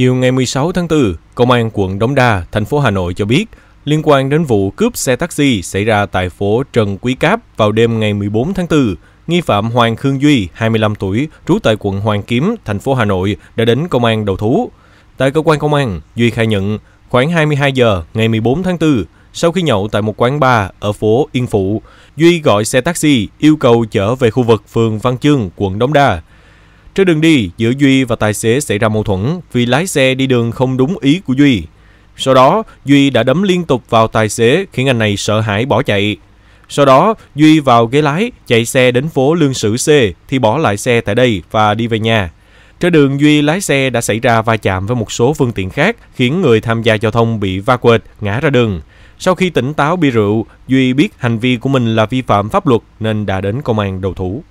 Chiều ngày 16 tháng 4, Công an quận Đống Đa, thành phố Hà Nội cho biết liên quan đến vụ cướp xe taxi xảy ra tại phố Trần Quý Cáp vào đêm ngày 14 tháng 4, nghi phạm Hoàng Khương Duy, 25 tuổi, trú tại quận Hoàng Kiếm, thành phố Hà Nội đã đến công an đầu thú. Tại cơ quan công an, Duy khai nhận khoảng 22 giờ ngày 14 tháng 4, sau khi nhậu tại một quán bar ở phố Yên Phụ, Duy gọi xe taxi yêu cầu chở về khu vực phường Văn Chương, quận Đống Đa. Trên đường đi, giữa Duy và tài xế xảy ra mâu thuẫn vì lái xe đi đường không đúng ý của Duy. Sau đó, Duy đã đấm liên tục vào tài xế khiến anh này sợ hãi bỏ chạy. Sau đó, Duy vào ghế lái, chạy xe đến phố Lương Sử C thì bỏ lại xe tại đây và đi về nhà. Trên đường Duy lái xe đã xảy ra va chạm với một số phương tiện khác khiến người tham gia giao thông bị va quệt, ngã ra đường. Sau khi tỉnh táo bia rượu, Duy biết hành vi của mình là vi phạm pháp luật nên đã đến công an đầu thú.